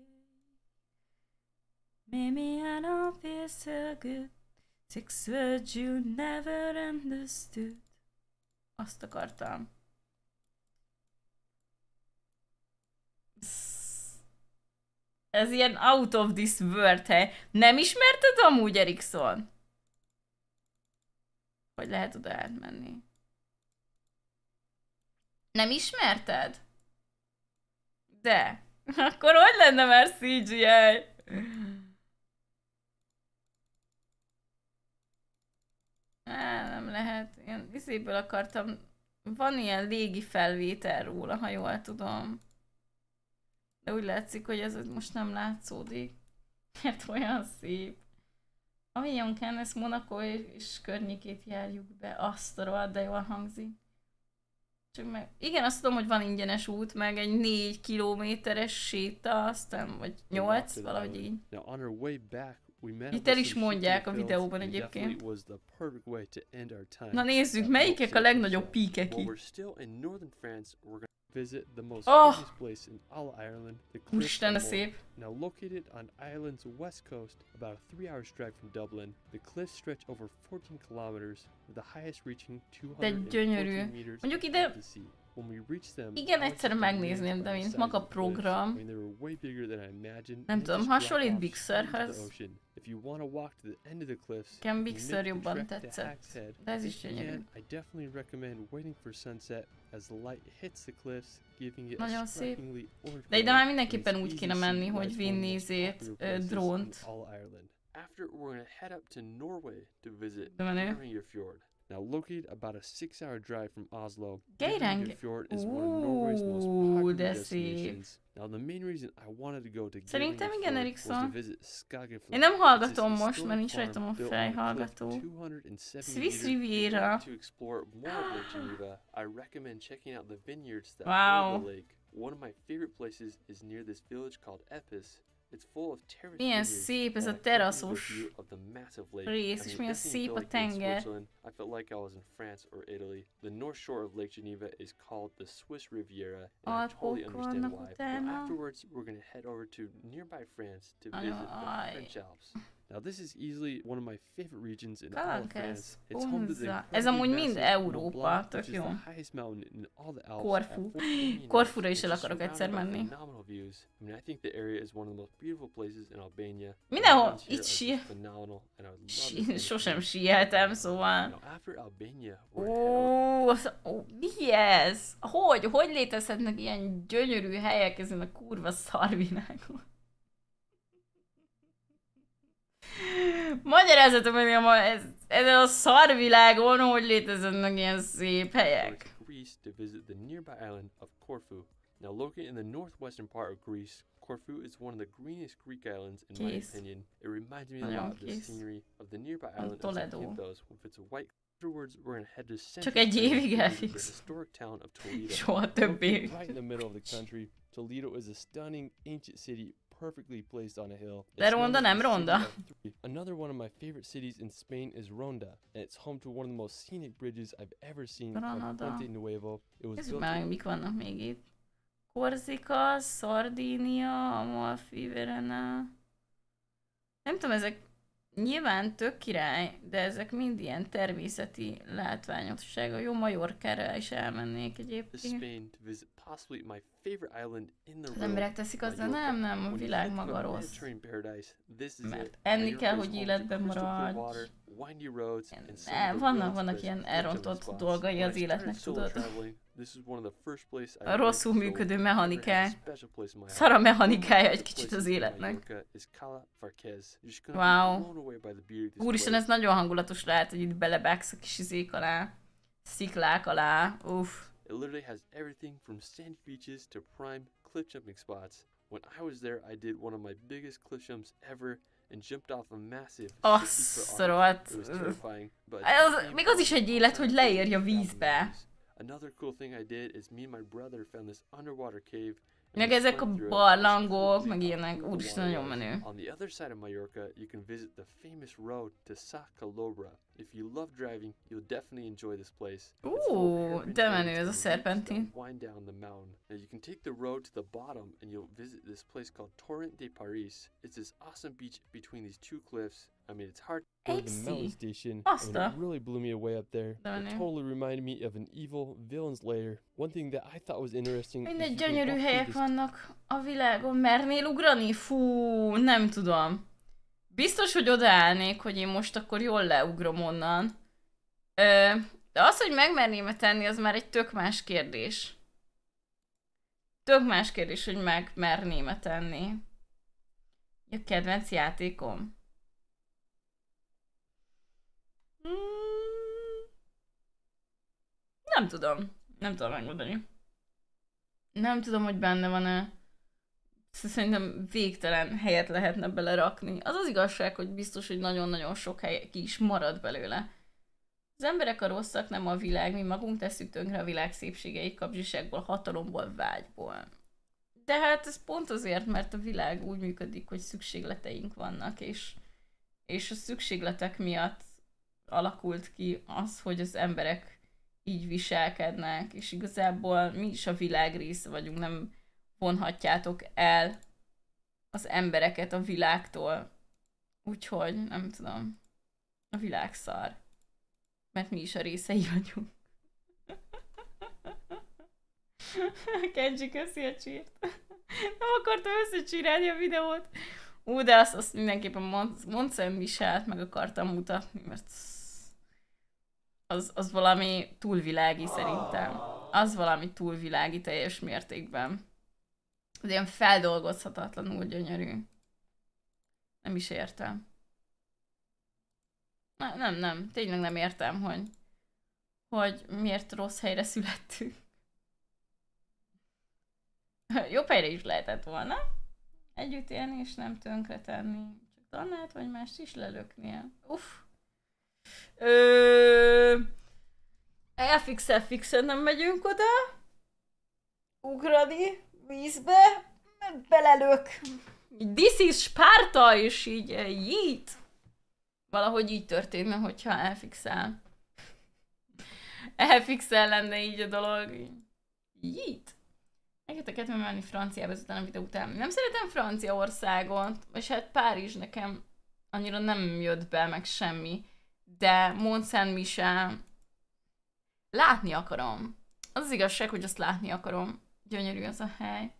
Maybe I don't feel so good. Six words you never understood. Azt akartam. Ez ilyen out of this world hely. Nem ismerted amúgy Erikson? Hogy lehet oda átmenni? Nem ismerted? De. Akkor hogy lenne már CGI? Á, nem lehet. Én viszéből akartam... Van ilyen légi felvétel róla, ha jól tudom. De úgy látszik, hogy ez most nem látszódik. Mert olyan szép. Amilyen kell, ezt Monaco és környékét járjuk be. Azt a de jól hangzik. Csak meg, igen, azt tudom, hogy van ingyenes út, meg egy négy kilométeres séta, aztán, vagy nyolc, valahogy így. Itt el is mondják a videóban egyébként. Na nézzük, melyikek a legnagyobb píkek itt. Visit the most oh. famous place in all Ireland, the Cliffs of Now located on Ireland's west coast, about a three-hour drive from Dublin, the cliffs stretch over 14 kilometers, with the highest reaching 214 meters above the sea. Igen, egyszerűen megnézném, de mint maga program, nem tudom, hasonlít Big Sur-hez. Nekem Big Sur jobban tetszett, de ez is gyönyörű. Nagyon szép. De ide már mindenképpen úgy kéne menni, hogy vinni izét, drónt. After we're gonna head up to Norway to visit Fjord. Now, located about a six-hour drive from Oslo, Geiranger Fjord is Ooh, one of Norway's most popular destinations. Now, the main reason I wanted to go to Szerintem igen, Erikson. Én nem hallgatom most, mert nincs rajtam a fejhallgató. Swiss Riviera. To explore more of Lake Geneva, I recommend checking out the vineyards that wow. the lake. One of my favorite places is near this village called Epis, Minha cipa, a teraz już. Ri, jesteś minha cipa, tęgę. I felt like I was in France or Italy. The north shore of Lake Geneva is called the Swiss Riviera, and I oh, totally understand why. But afterwards, we're gonna head over to nearby France to visit the French Alps. Now this is easily one of my favorite regions in all of France. It's home to the Ez amúgy mind Európa, tök jó. Korfu. Korfura is el akarok egyszer menni. I think the the area is one of most beautiful places in Albania. Mindenhol itt sí... Sosem síeltem, szóval... Ó, mi ez? Hogy? Hogy létezhetnek ilyen gyönyörű helyek ezen a kurva szarvilágon? Magyarázatom, hogy a, ez, ez a szarvilágon hogy léteznek ilyen szép helyek. Greece to visit the nearby island of Corfu. Now located in the northwestern part of Greece, Corfu is one of the greenest Greek islands in my opinion. It reminds me a lot of the scenery of the nearby island of Zakynthos with its white Afterwards, we're gonna head to Csak egy évig elfix. The historic town of Toledo. Soha többé. Right in the middle of the country, Toledo is a stunning ancient city perfectly placed on a hill. De Ronda nem Ronda. Another one of my favorite cities in Spain is Ronda, and it's home to one of the most scenic bridges I've ever seen. Ronda. Nuevo. It was built már, mik vannak még itt. Korzika, Sardinia, Amalfi, Verena. Nem tudom, ezek nyilván tök király, de ezek mind ilyen természeti látványosság, a Jó Majorkára is elmennék egyébként possibly my favorite island in the Nem reteszik azzal, nem, nem, a világ maga rossz. Mert enni kell, hogy életben maradj. Nem, vannak, vannak ilyen elrontott dolgai az életnek, tudod. rosszul működő mechanikák. Szara mechanikája egy kicsit az életnek. Uh, wow. Úristen, ez nagyon hangulatos lehet, hogy itt belebágsz a kis izék alá. Sziklák alá. Uff. It literally has everything from sandy beaches to prime cliff jumping spots. When I was there, I did one of my biggest cliff jumps ever and jumped off a massive. Oh, Az, még az is egy élet, hogy leérj vízbe. Another cool thing I did is me and my brother found this underwater cave Meg ezek a barlangok, meg ilyenek, úristen nagyon menő. On the other side of Mallorca, you can visit the famous road to Sa Calobra, if you love driving, you'll definitely enjoy this place. Ooh, It is a serpentine. Wind down the mountain. Now you can take the road to the bottom and you'll visit this place called Torrent de Paris. It's this awesome beach between these two cliffs. I mean, it's hard to the mountain station. And it really blew me away up there. It totally reminded me of an evil villain's lair. One thing that I thought was interesting... Mindegy gyönyörű helyek vannak a világon. Mernél ugrani? Fú, nem tudom. biztos, hogy odaállnék, hogy én most akkor jól leugrom onnan. Ö, de az, hogy megmerném-e tenni, az már egy tök más kérdés. Tök más kérdés, hogy megmerném-e tenni. A kedvenc játékom. Hmm. Nem tudom. Nem tudom megmondani. Nem tudom, hogy benne van-e Szóval szerintem végtelen helyet lehetne belerakni. Az az igazság, hogy biztos, hogy nagyon-nagyon sok hely ki is marad belőle. Az emberek a rosszak, nem a világ, mi magunk tesszük tönkre a világ szépségeit kapzsiságból, hatalomból, vágyból. De hát ez pont azért, mert a világ úgy működik, hogy szükségleteink vannak, és, és a szükségletek miatt alakult ki az, hogy az emberek így viselkednek, és igazából mi is a világ része vagyunk, nem vonhatjátok el az embereket a világtól. Úgyhogy, nem tudom, a világ szar. Mert mi is a részei vagyunk. Kenji, köszi a csírt. Nem akartam összecsírálni a videót. Ú, de azt, azt mindenképpen Mont Michelt meg akartam mutatni, mert az, az valami túlvilági szerintem. Az valami túlvilági teljes mértékben az ilyen feldolgozhatatlanul gyönyörű. Nem is értem. Na, nem, nem, tényleg nem értem, hogy, hogy miért rossz helyre születtünk. Jobb helyre is lehetett volna. Együtt élni és nem tönkretenni. Csak Dannát vagy mást is lelöknie. Uff. Ö... FXFX-en nem megyünk oda. Ugrani vízbe, belelök. This is Sparta, és így jít. Eh, Valahogy így történne, hogyha elfixel. Elfixel lenne így a dolog. Jít. Egyet a kedvem menni Franciába ezután a videó után. Nem szeretem Franciaországot, és hát Párizs nekem annyira nem jött be, meg semmi. De Mont Saint Michel látni akarom. Az, az igazság, hogy azt látni akarom. Gyönyörű az a hely.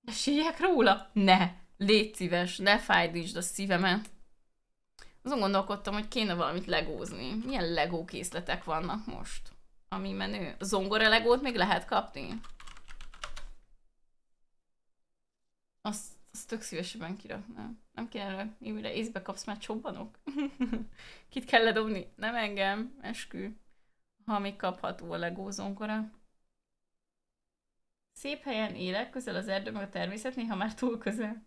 Ne síljek róla? Ne! Légy szíves, ne fájdítsd a szívemet. Azon gondolkodtam, hogy kéne valamit legózni. Milyen legó készletek vannak most? Ami menő. Zongora legót még lehet kapni? Azt, azt tök szívesebben kiraknám. Nem kéne, mire észbe kapsz, már csobbanok. Kit kell ledobni? Nem engem, eskü ha még kapható a legózónkora. Szép helyen élek, közel az erdő meg a természet, néha már túl közel.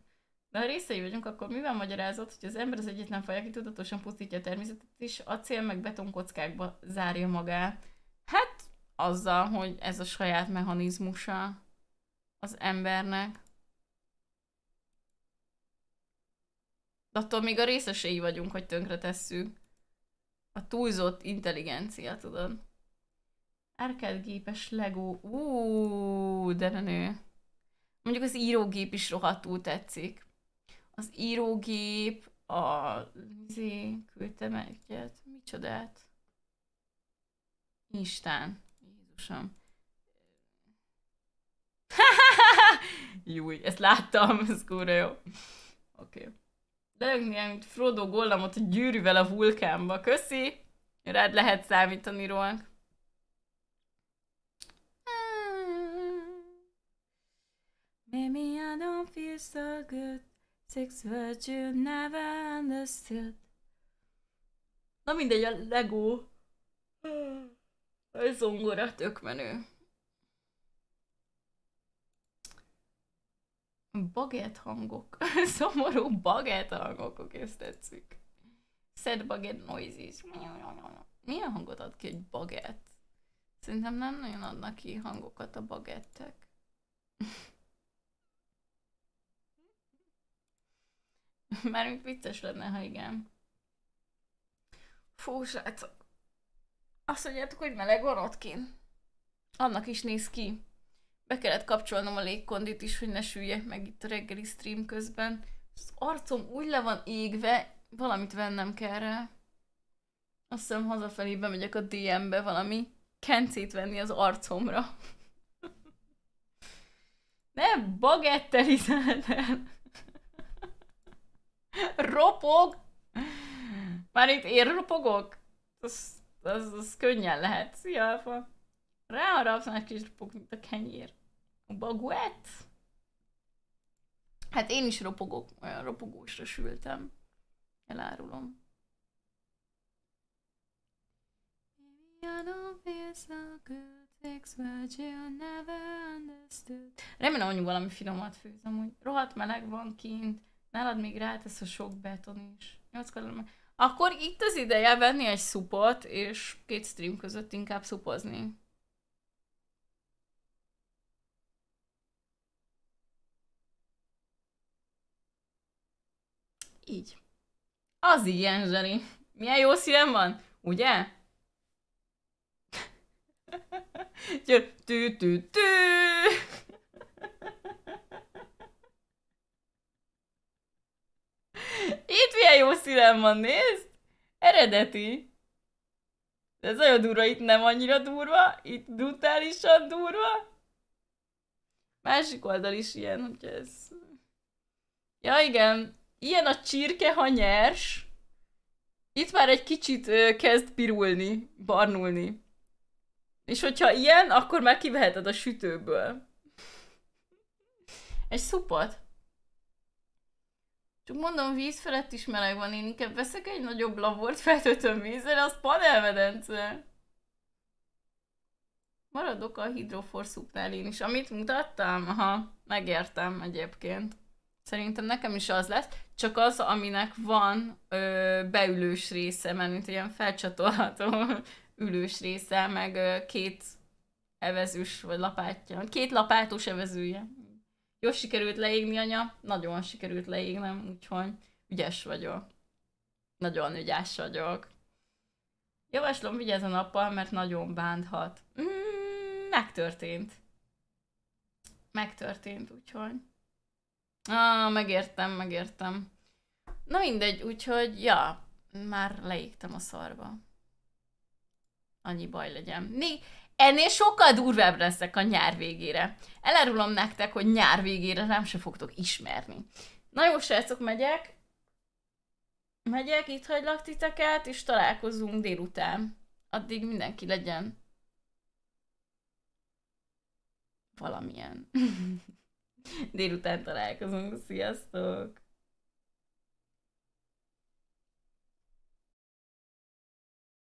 De ha részei vagyunk, akkor mivel magyarázott, hogy az ember az egyetlen faj, aki tudatosan pusztítja a természetet, és acél meg betonkockákba zárja magát? Hát azzal, hogy ez a saját mechanizmusa az embernek. De attól még a részesei vagyunk, hogy tönkretesszük. A túlzott intelligencia, tudod gépes Lego. Ú, de menő. Mondjuk az írógép is rohadtul tetszik. Az írógép, a... Zé, küldtem egyet. Micsodát? Isten. Jézusom. Júj, ezt láttam, ez kurva jó. Oké. Okay. ilyen, mint Frodo Gollamot a gyűrűvel a vulkánba. Köszi! Rád lehet számítani rólunk. Maybe I don't feel so good. Six words you never understood. Na mindegy, a Lego. A zongora tök menő. Baget hangok. Szomorú baget hangok, oké, ezt tetszik. Sad baget noises. Milyen hangot ad ki egy baget? Szerintem nem nagyon adnak ki hangokat a bagettek. Mármint vicces lenne, ha igen. Fú, srácok. Azt mondjátok, hogy meleg van ott kint. Annak is néz ki. Be kellett kapcsolnom a légkondit is, hogy ne süljek meg itt a reggeli stream közben. Az arcom úgy le van égve, valamit vennem kell rá. Azt hiszem hazafelé bemegyek a DM-be valami kencét venni az arcomra. ne bagettelizáld el! Ropog! Már itt én ropogok? Az, az, az könnyen lehet. Szia, Alfa! Ráharapsz, már kis ropog, mint a kenyér. A baguett? Hát én is ropogok, olyan ropogósra sültem. Elárulom. Remélem, hogy valami finomat főzöm, hogy rohadt meleg van kint Nálad még rátesz a sok beton is. Akkor itt az ideje venni egy szupot, és két stream között inkább szupozni. Így. Az ilyen, Zseri. Milyen jó szívem van, ugye? tű, tű, tű. Itt milyen jó színem van, nézd! Eredeti. De ez nagyon durva, itt nem annyira durva, itt brutálisan durva. Másik oldal is ilyen, hogy ez... Ja igen, ilyen a csirke, ha nyers. Itt már egy kicsit ö, kezd pirulni, barnulni. És hogyha ilyen, akkor már kiveheted a sütőből. Egy szupat. Csak mondom, víz felett is meleg van, én inkább veszek egy nagyobb labort, feltöltöm vízzel, az panelmedence. Maradok a hidroforszúknál én is, amit mutattam, aha, megértem egyébként. Szerintem nekem is az lesz, csak az, aminek van ö, beülős része, mert mint ilyen felcsatolható ülős része, meg ö, két evezős, vagy lapátja, két lapátos evezője. Jó sikerült leégni, anya. Nagyon sikerült leégnem, úgyhogy ügyes vagyok. Nagyon ügyes vagyok. Javaslom, vigyázz a nappal, mert nagyon bánthat. Mm, megtörtént. Megtörtént, úgyhogy. Ah, megértem, megértem. Na mindegy, úgyhogy, ja, már leégtem a szarba. Annyi baj legyen. Még Ennél sokkal durvább leszek a nyár végére. Elárulom nektek, hogy nyár végére nem se fogtok ismerni. Na jó, srácok, megyek. Megyek, itt hagylak titeket, és találkozunk délután. Addig mindenki legyen valamilyen. délután találkozunk, sziasztok!